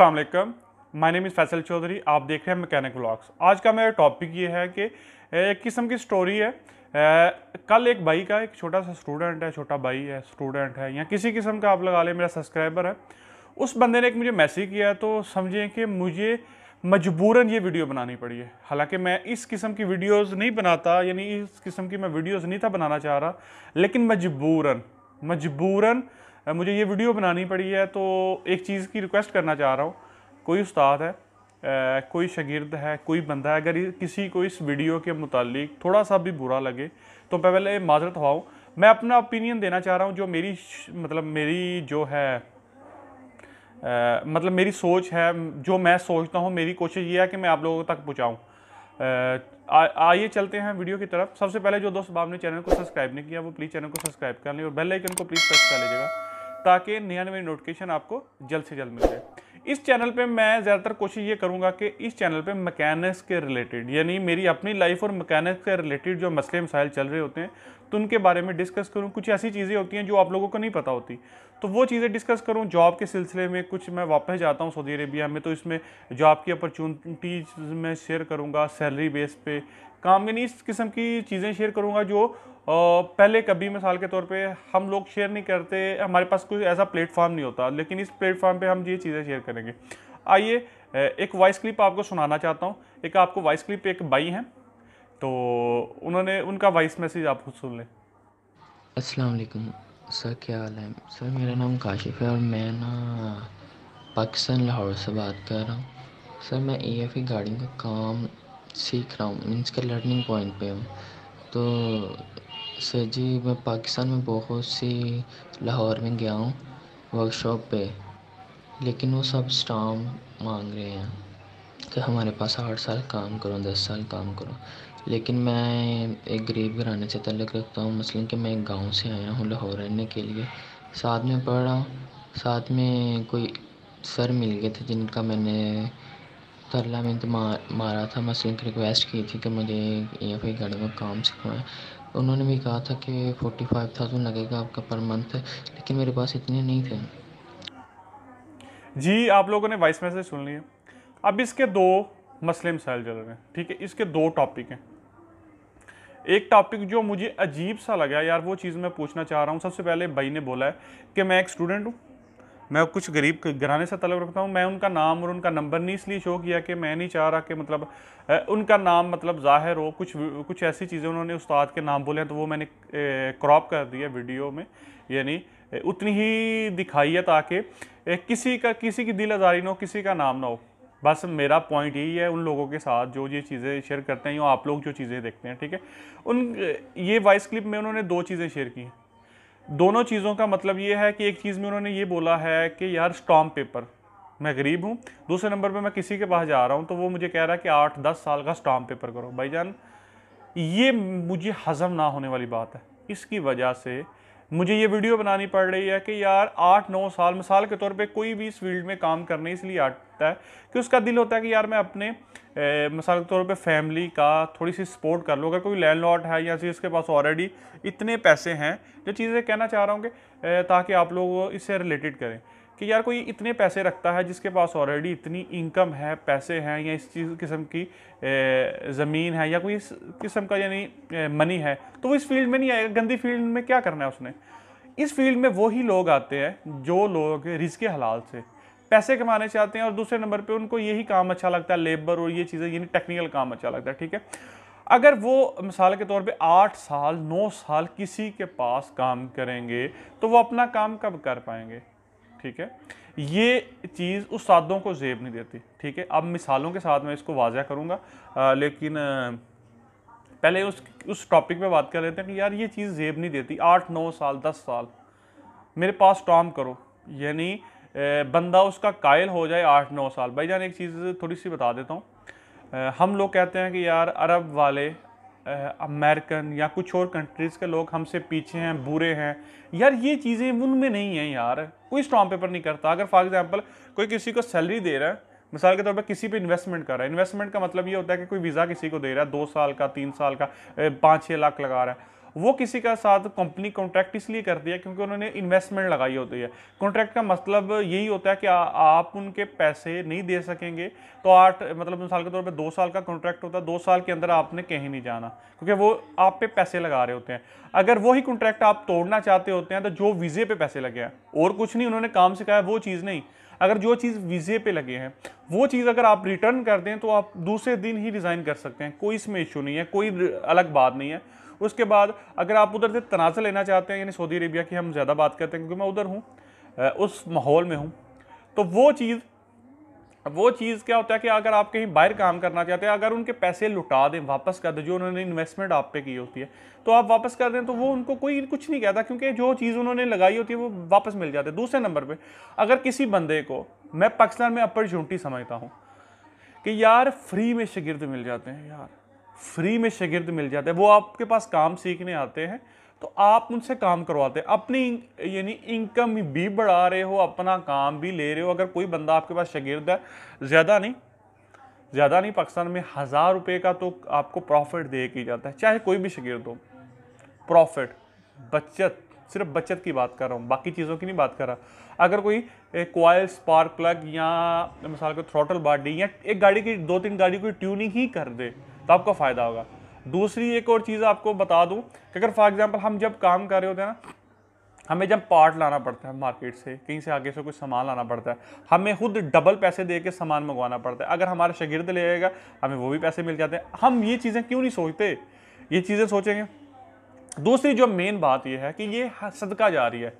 Aslam my name is Faisal Chaudhary आप देख रहे हैं मैकेनिक व्लॉग्स आज का मेरा टॉपिक ये है कि एक किस्म की स्टोरी है ए, कल एक भाई का एक छोटा सा स्टूडेंट है छोटा भाई है स्टूडेंट है या किसी किस्म का आप लगा लें मेरा सब्सक्राइबर है उस बंदे ने एक मुझे मैसेज किया है तो समझें कि मुझे मजबूरन ये वीडियो बनानी पड़ी है हालांकि मैं इस किस्म की वीडियोस नहीं बनाता यानी इस किस्म की मैं वीडियोस नहीं था बनाना चाह रहा लेकिन मजबूरन मजबूरन मुझे ये वीडियो बनानी पड़ी है तो एक चीज़ की रिक्वेस्ट करना चाह रहा हूँ कोई उस्ताद है कोई शगिर्द है कोई बंदा है अगर किसी को इस वीडियो के मुतालिक थोड़ा सा भी बुरा लगे तो पहले माजरत हवाऊँ मैं अपना ओपिनियन देना चाह रहा हूँ जो मेरी मतलब मेरी जो है आ, मतलब मेरी सोच है जो मैं सोचता हूँ मेरी कोशिश ये है कि मैं आप लोगों तक पहुँचाऊँ आइए चलते हैं वीडियो की तरफ सबसे पहले जो दोस्त आपने चैनल को सब्सक्राइब नहीं किया वो प्लीज़ चैनल को सब्सक्राइब कर लें और बेल आइकन को प्लीज़ प्रेस कर लीजिएगा ताकि नया नवे नोटिफिकेशन आपको जल्द से जल्द मिल जाए इस चैनल पे मैं ज़्यादातर कोशिश ये करूँगा कि इस चैनल पे मैकेनिक्स के रिलेटेड यानी मेरी अपनी लाइफ और मैकेनिक्स के रिलेटेड जो मसले मसाइल चल रहे होते हैं तो उनके बारे में डिस्कस करूँ कुछ ऐसी चीज़ें होती हैं जो आप लोगों को नहीं पता होती तो वो चीज़ें डिस्कस करूँ जॉब के सिलसिले में कुछ मैं वापस जाता हूँ सऊदी अरेबिया में तो इसमें जॉब की अपॉर्चुनिटीज़ में शेयर करूँगा सैलरी बेस पे कामयानी इस किस्म की चीज़ें शेयर करूँगा जो पहले कभी मिसाल के तौर पे हम लोग शेयर नहीं करते हमारे पास कोई ऐसा प्लेटफॉर्म नहीं होता लेकिन इस प्लेटफॉर्म पे हम ये चीज़ें शेयर करेंगे आइए एक वॉइस क्लिप आपको सुनाना चाहता हूँ एक आपको वॉइस क्लिप एक बाई हैं तो उन्होंने उनका वॉइस मैसेज आप खुद सुन लें असलम सर क्या हाल है सर मेरा नाम काशिफ है और मैं ना पाकिस्तान लाहौर से बात कर रहा हूँ सर मैं ए एफ गाड़ी का काम सीख रहा हूँ मीन्स के लर्निंग पॉइंट पे हूँ तो सर जी मैं पाकिस्तान में बहुत सी लाहौर में गया हूँ वर्कशॉप पे लेकिन वो सब स्टाम्प मांग रहे हैं कि हमारे पास आठ साल काम करो दस साल काम करो लेकिन मैं एक गरीब घराने से तल्लक रखता हूँ मसलन कि मैं एक गाँव से आया हूँ लाहौर रहने के लिए साथ में पढ़ रहा हूँ साथ में कोई सर मिल गए थे जिनका मैंने तरला में तो मारा था मैं सिंह रिक्वेस्ट की थी कि मुझे या फिर गाड़ी में काम सिखवाएं उन्होंने भी कहा था कि फोर्टी फाइव थाउजेंड लगेगा आपका पर मंथ लेकिन मेरे पास इतने नहीं थे जी आप लोगों ने वॉइस मैसेज सुन लिया अब इसके दो मसले मिसाइल चल रहे हैं ठीक है इसके दो टॉपिक हैं एक टॉपिक जो मुझे अजीब सा लगा यार वो चीज़ मैं पूछना चाह रहा हूँ सबसे पहले भाई ने बोला है कि मैं एक स्टूडेंट हूँ मैं कुछ गरीब घराने से तलब रखता हूँ मैं उनका नाम और उनका नंबर नहीं इसलिए शो किया कि मैं नहीं चाह रहा कि मतलब उनका नाम मतलब ज़ाहिर हो कुछ कुछ ऐसी चीज़ें उन्होंने उस्ताद के नाम बोले हैं तो वो मैंने क्रॉप कर दिया वीडियो में यानी उतनी ही दिखाई है ताकि किसी का किसी की दिल आज़ारी ना हो किसी का नाम ना हो बस मेरा पॉइंट यही है उन लोगों के साथ जो ये चीज़ें शेयर करते हैं या आप लोग जो चीज़ें देखते हैं ठीक है उन ये वॉइस क्लिप में उन्होंने दो चीज़ें शेयर की हैं दोनों चीज़ों का मतलब ये है कि एक चीज़ में उन्होंने ये बोला है कि यार स्टॉम पेपर मैं गरीब हूँ दूसरे नंबर पे मैं किसी के पास जा रहा हूँ तो वो मुझे कह रहा है कि आठ दस साल का स्टाम्प पेपर करो भाई जान ये मुझे हज़म ना होने वाली बात है इसकी वजह से मुझे ये वीडियो बनानी पड़ रही है कि यार आठ नौ साल मिसाल के तौर पे कोई भी इस फील्ड में काम करने इसलिए आठ सकता है कि उसका दिल होता है कि यार मैं अपने मिसाल के तौर पर फैमिली का थोड़ी सी सपोर्ट कर लूँ अगर कोई लैंड लॉट है या जिसके पास ऑलरेडी इतने पैसे हैं जो चीज़ें कहना चाह रहा हूँ ताकि आप लोग इससे रिलेटेड करें कि यार कोई इतने पैसे रखता है जिसके पास ऑलरेडी इतनी इनकम है पैसे हैं या इस चीज़ किस्म की ज़मीन है या कोई इस किस्म का यानी मनी है तो वो इस फील्ड में नहीं आएगा गंदी फील्ड में क्या करना है उसने इस फील्ड में वही लोग आते हैं जो लोग रिज के हलाल से पैसे कमाने चाहते हैं और दूसरे नंबर पर उनको यही काम अच्छा लगता है लेबर और ये चीज़ें यानी टेक्निकल काम अच्छा लगता है ठीक है अगर वो मिसाल के तौर पे आठ साल नौ साल किसी के पास काम करेंगे तो वो अपना काम कब कर पाएंगे ठीक है ये चीज़ उस सादों को जेब नहीं देती ठीक है अब मिसालों के साथ मैं इसको वाजह करूँगा लेकिन पहले उस उस टॉपिक पे बात कर लेते हैं कि यार ये चीज़ जेब नहीं देती आठ नौ साल दस साल मेरे पास टॉम करो यानी बंदा उसका कायल हो जाए आठ नौ साल भाई जान एक चीज़ थोड़ी सी बता देता हूँ हम लोग कहते हैं कि यार अरब वाले अमेरिकन या कुछ और कंट्रीज़ के लोग हमसे पीछे हैं बुरे हैं यार ये चीज़ें उनमें नहीं हैं यार कोई स्टॉम पेपर नहीं करता अगर फॉर एग्ज़ाम्पल कोई किसी को सैलरी दे रहा है मिसाल के तौर पर किसी पे इन्वेस्टमेंट कर रहा है इन्वेस्टमेंट का मतलब ये होता है कि कोई वीज़ा किसी को दे रहा है दो साल का तीन साल का पाँच छः लाख लगा रहा है वो किसी का साथ कंपनी कॉन्ट्रैक्ट इसलिए करती है क्योंकि उन्होंने इन्वेस्टमेंट लगाई होती है कॉन्ट्रैक्ट का मतलब यही होता है कि आ, आप उनके पैसे नहीं दे सकेंगे तो आठ मतलब मिसाल के तौर पर दो साल का कॉन्ट्रैक्ट होता है दो साल के अंदर आपने कहीं नहीं जाना क्योंकि वो आप पे पैसे लगा रहे होते हैं अगर वही कॉन्ट्रैक्ट आप तोड़ना चाहते होते हैं तो जो वीज़े पे पैसे लगे हैं और कुछ नहीं उन्होंने काम सिखाया वो चीज़ नहीं अगर जो चीज़ वीज़े पे लगे हैं वो चीज़ अगर आप रिटर्न कर दें तो आप दूसरे दिन ही रिज़ाइन कर सकते हैं कोई इसमें इशू नहीं है कोई अलग बात नहीं है उसके बाद अगर आप उधर से तनाज़ लेना चाहते हैं यानी सऊदी अरेबिया की हम ज़्यादा बात करते हैं क्योंकि मैं उधर हूँ उस माहौल में हूँ तो वो चीज़ वो चीज़ क्या होता है कि अगर आप कहीं बाहर काम करना चाहते हैं अगर उनके पैसे लुटा दें वापस कर दें जो उन्होंने इन्वेस्टमेंट आप पे की होती है तो आप वापस कर दें तो वो उनको कोई कुछ नहीं कहता क्योंकि जो चीज़ उन्होंने लगाई होती है वो वापस मिल जाती है दूसरे नंबर पर अगर किसी बंदे को मैं पाकिस्तान में अपॉर्चुनिटी समझता हूँ कि यार फ्री में शगिर्द मिल जाते हैं यार फ्री में शगिर्द मिल जाते हैं वो आपके पास काम सीखने आते हैं तो आप उनसे काम करवाते हैं अपनी यानी इनकम भी बढ़ा रहे हो अपना काम भी ले रहे हो अगर कोई बंदा आपके पास शगिर्द है ज़्यादा नहीं ज़्यादा नहीं पाकिस्तान में हज़ार रुपये का तो आपको प्रॉफिट दे के जाता है चाहे कोई भी शगिर्द हो प्रॉफिट बचत सिर्फ बचत की बात कर रहा हूँ बाकी चीज़ों की नहीं बात कर रहा अगर कोई कोयल स्पार्क प्लग या मिसाल के थ्रोटल बॉडी या एक गाड़ी की दो तीन गाड़ी की ट्यूनिंग ही कर दे तो आपको फ़ायदा होगा दूसरी एक और चीज़ आपको बता दूँ कि अगर फॉर एग्ज़ाम्पल हम जब काम कर रहे होते हैं ना हमें जब पार्ट लाना पड़ता है मार्केट से कहीं से आगे से कुछ सामान लाना पड़ता है हमें खुद डबल पैसे दे के सामान मंगवाना पड़ता है अगर हमारा शगिर्द ले आएगा हमें वो भी पैसे मिल जाते हैं हम ये चीज़ें क्यों नहीं सोचते ये चीज़ें सोचेंगे दूसरी जो मेन बात यह है कि ये सदका जा रही है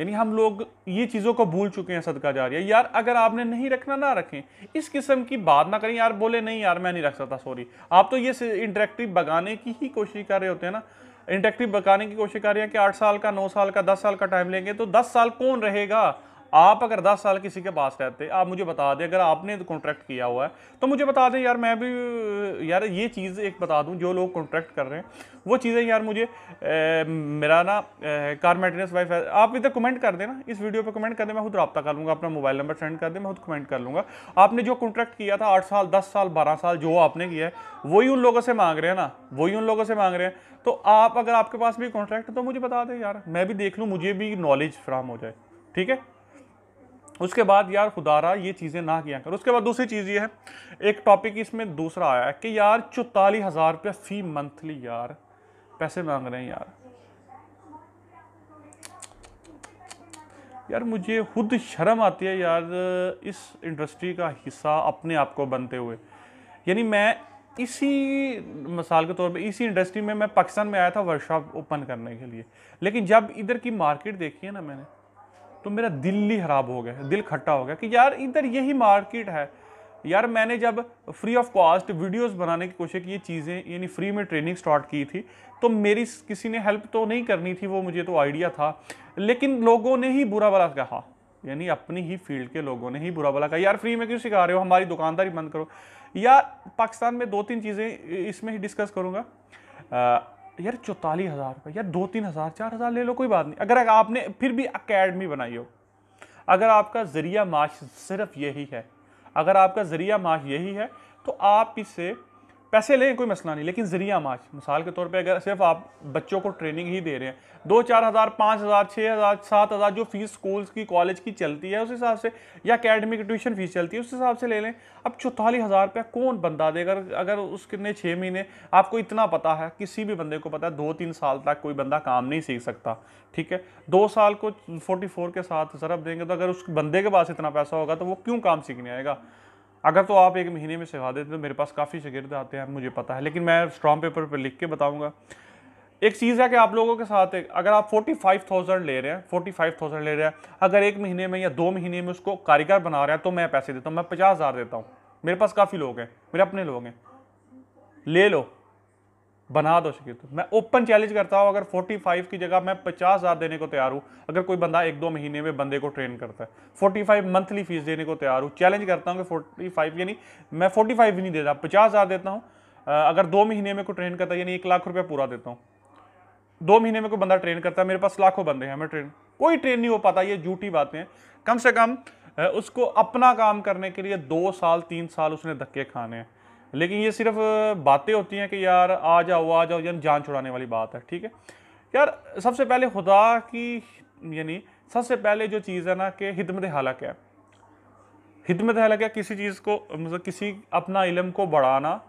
यानी हम लोग ये चीज़ों को भूल चुके हैं सदका जारिया यार अगर आपने नहीं रखना ना रखें इस किस्म की बात ना करें यार बोले नहीं यार मैं नहीं रख सकता सॉरी आप तो ये इंटरेक्टिव बगाने की ही कोशिश कर रहे होते हैं ना इंटरेक्टिव बगाने की कोशिश कर रहे हैं कि आठ साल का नौ साल का दस साल का टाइम लेंगे तो दस साल कौन रहेगा आप अगर 10 साल किसी के पास रहते आप मुझे बता दें अगर आपने कॉन्ट्रैक्ट किया हुआ है तो मुझे बता दें यार मैं भी यार ये चीज़ एक बता दूं जो लोग कॉन्ट्रैक्ट कर रहे हैं वो चीज़ें यार मुझे ए, मेरा ना कार मेंटेनेंस वाइफ है आप इधर कमेंट कर देना इस वीडियो पर कमेंट कर दें मैं खुद रब्ता कर लूँगा अपना मोबाइल नंबर सेंड कर दें मैं खुद कमेंट कर लूँगा आपने जो कॉन्ट्रैक्ट किया था आठ साल दस साल बारह साल जो आपने किया है वही उन लोगों से मांग रहे हैं ना वही उन लोगों से मांग रहे हैं तो आप अगर आपके पास भी कॉन्ट्रैक्ट है तो मुझे बता दें यार मैं भी देख लूँ मुझे भी नॉलेज फ्राहम हो जाए ठीक है उसके बाद यार खुदारा ये चीज़ें ना किया कर उसके बाद दूसरी चीज़ ये है एक टॉपिक इसमें दूसरा आया है कि यार चौतालीस हज़ार रुपया फ़ी मंथली यार पैसे मांग रहे हैं यार यार मुझे खुद शर्म आती है यार इस इंडस्ट्री का हिस्सा अपने आप को बनते हुए यानी मैं इसी मिसाल के तौर पे इसी इंडस्ट्री में मैं पाकिस्तान में आया था वर्कशॉप ओपन करने के लिए लेकिन जब इधर की मार्केट देखी है ना मैंने तो मेरा दिल ही खराब हो गया दिल खट्टा हो गया कि यार इधर यही मार्केट है यार मैंने जब फ्री ऑफ कॉस्ट वीडियोस बनाने की कोशिश की ये चीज़ें यानी फ्री में ट्रेनिंग स्टार्ट की थी तो मेरी किसी ने हेल्प तो नहीं करनी थी वो मुझे तो आइडिया था लेकिन लोगों ने ही बुरा भला कहा यानी अपनी ही फील्ड के लोगों ने ही बुरा भला कहा यार फ्री में क्यों सिखा रहे हो हमारी दुकानदारी बंद करो या पाकिस्तान में दो तीन चीज़ें इसमें ही डिस्कस करूँगा यार चौतालीस हज़ार रुपये यार दो तीन हज़ार चार हज़ार ले लो कोई बात नहीं अगर आपने फिर भी अकेडमी बनाई हो अगर आपका ज़रिया माश सिर्फ यही है अगर आपका ज़रिया माश यही है तो आप इसे पैसे लें कोई मसला नहीं लेकिन ज़रिया माच मिसाल के तौर पे अगर सिर्फ आप बच्चों को ट्रेनिंग ही दे रहे हैं दो चार हज़ार पाँच हज़ार छः हज़ार सात हज़ार जो फ़ीस स्कूल्स की कॉलेज की चलती है उस हिसाब से या अकेडमिक ट्यूशन फ़ीस चलती है उस हिसाब से ले लें अब चौतालीस हज़ार रुपया कौन बंदा देगा अगर उसने छः महीने आपको इतना पता है किसी भी बंदे को पता है दो तीन साल तक कोई बंदा काम नहीं सीख सकता ठीक है दो साल को फोर्टी फोर के साथ ज़रब देंगे तो अगर उस बंदे के पास इतना पैसा होगा तो वो क्यों काम सीखने आएगा अगर तो आप एक महीने में सिखा देते तो मेरे पास काफ़ी शगिरद आते हैं मुझे पता है लेकिन मैं स्ट्रॉन्ग पेपर पर लिख के बताऊँगा एक चीज़ है कि आप लोगों के साथ अगर आप 45,000 ले रहे हैं 45,000 ले रहे हैं अगर एक महीने में या दो महीने में उसको कारीगर बना रहे हैं तो मैं पैसे देता हूँ मैं पचास हज़ार देता हूँ मेरे पास काफ़ी लोग हैं मेरे अपने लोग हैं ले लो बना दो शकील मैं ओपन चैलेंज करता हूँ अगर 45 की जगह मैं पचास हज़ार देने को तैयार हूँ अगर कोई बंदा एक दो महीने में बंदे को ट्रेन करता है 45 मंथली फीस देने को तैयार हूँ चैलेंज करता हूँ कि 45 यानी मैं 45 भी नहीं देता पचास हज़ार देता हूँ अगर दो महीने में कोई ट्रेन करता है यानी एक लाख रुपया पूरा देता हूँ दो महीने में कोई बंदा ट्रेन करता है मेरे पास लाखों बंदे हैं मैं ट्रेन कोई ट्रेन नहीं हो पाता ये झूठी बातें हैं कम से कम उसको अपना काम करने के लिए दो साल तीन साल उसने धक्के खाने हैं लेकिन ये सिर्फ बातें होती हैं कि यार आ जाओ आ जाओ यानी जान छुड़ाने वाली बात है ठीक है यार सबसे पहले खुदा की यानी सबसे पहले जो चीज़ है ना कि हिदमत हालक है हिदमत हालक क्या किसी चीज़ को मतलब किसी अपना इलम को बढ़ाना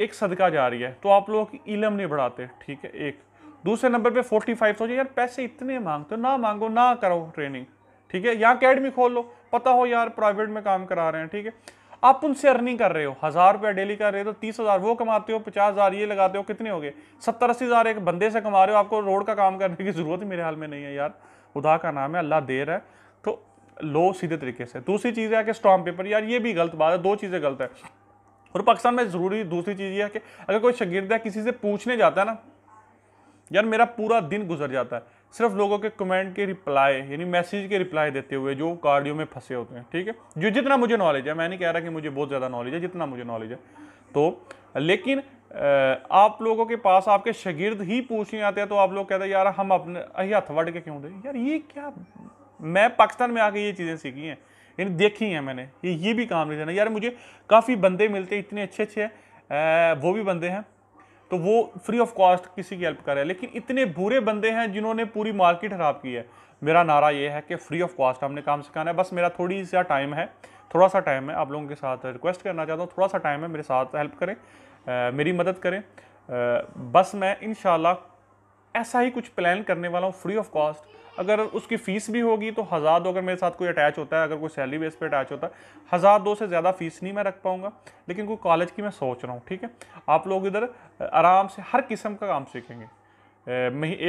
एक सदका जा रही है तो आप लोग इलम नहीं बढ़ाते ठीक है एक दूसरे नंबर पे फोर्टी फाइव थाउजेंड यार पैसे इतने मांगते हो ना मांगो ना करो ट्रेनिंग ठीक है यहाँ अकेडमी खोल लो पता हो यार प्राइवेट में काम करा रहे हैं ठीक है आप उनसे अर्निंग कर रहे हो हज़ार रुपया डेली कर रहे हो तो तीस हज़ार वो कमाते हो पचास हज़ार ये लगाते हो कितने हो गए सत्तर अस्सी हज़ार एक बंदे से कमा रहे हो आपको रोड का काम करने की ज़रूरत मेरे हाल में नहीं है यार खुदा का नाम है अल्लाह दे रहा है तो लो सीधे तरीके से दूसरी चीज़ है कि स्टॉम पेपर यार ये भी गलत बात है दो चीज़ें गलत है और पाकिस्तान में ज़रूरी दूसरी चीज़ ये है कि अगर कोई शगिर्द है किसी से पूछने जाता है ना यार मेरा पूरा दिन गुजर जाता है सिर्फ लोगों के कमेंट के रिप्लाई यानी मैसेज के रिप्लाई देते हुए जो कार्डियो में फंसे होते हैं ठीक है जो जितना मुझे नॉलेज है मैं नहीं कह रहा कि मुझे बहुत ज़्यादा नॉलेज है जितना मुझे नॉलेज है तो लेकिन आप लोगों के पास आपके शगिर्द ही पूछने आते हैं तो आप लोग कहते हैं यार हम अपने ये हथ वट के क्यों दें यार ये क्या मैं पाकिस्तान में आके ये चीज़ें सीखी हैं यानी देखी हैं मैंने ये ये भी काम नहीं देना यार मुझे काफ़ी बंदे मिलते इतने अच्छे अच्छे वो भी बंदे हैं तो वो फ्री ऑफ कॉस्ट किसी की हेल्प कर रहे हैं लेकिन इतने बुरे बंदे हैं जिन्होंने पूरी मार्केट ख़राब की है मेरा नारा ये है कि फ्री ऑफ कॉस्ट हमने काम सिखाना है बस मेरा थोड़ी सा टाइम है थोड़ा सा टाइम है आप लोगों के साथ रिक्वेस्ट करना चाहता हूँ थोड़ा सा टाइम है मेरे साथ हेल्प करें आ, मेरी मदद करें आ, बस मैं इन ऐसा ही कुछ प्लान करने वाला हूँ फ्री ऑफ कॉस्ट अगर उसकी फ़ीस भी होगी तो हज़ार दो अगर मेरे साथ कोई अटैच होता है अगर कोई सैलरी बेस पे अटैच होता है हज़ार दो से ज़्यादा फ़ीस नहीं मैं रख पाऊँगा लेकिन कोई कॉलेज की मैं सोच रहा हूँ ठीक है आप लोग इधर आराम से हर किस्म का काम सीखेंगे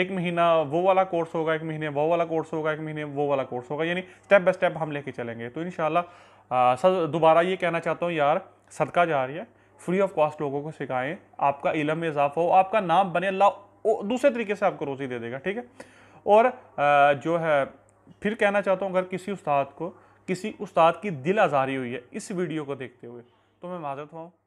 एक महीना वो वाला कोर्स होगा एक महीने वो वाला कोर्स होगा एक महीने वो वाला कोर्स होगा यानी स्टेप बाय स्टेप हम लेके चलेंगे तो इन सर दोबारा ये कहना चाहता हूँ यार सदका जा रही है फ्री ऑफ कॉस्ट लोगों को सिखाएं आपका इलम में इजाफा हो आपका नाम बने अल्लाह दूसरे तरीके से आपको रोज़ी दे देगा ठीक है और जो है फिर कहना चाहता हूँ अगर किसी उस्ताद को किसी उस्ताद की दिल आज़ारी हुई है इस वीडियो को देखते हुए तो मैं माजरत हुआ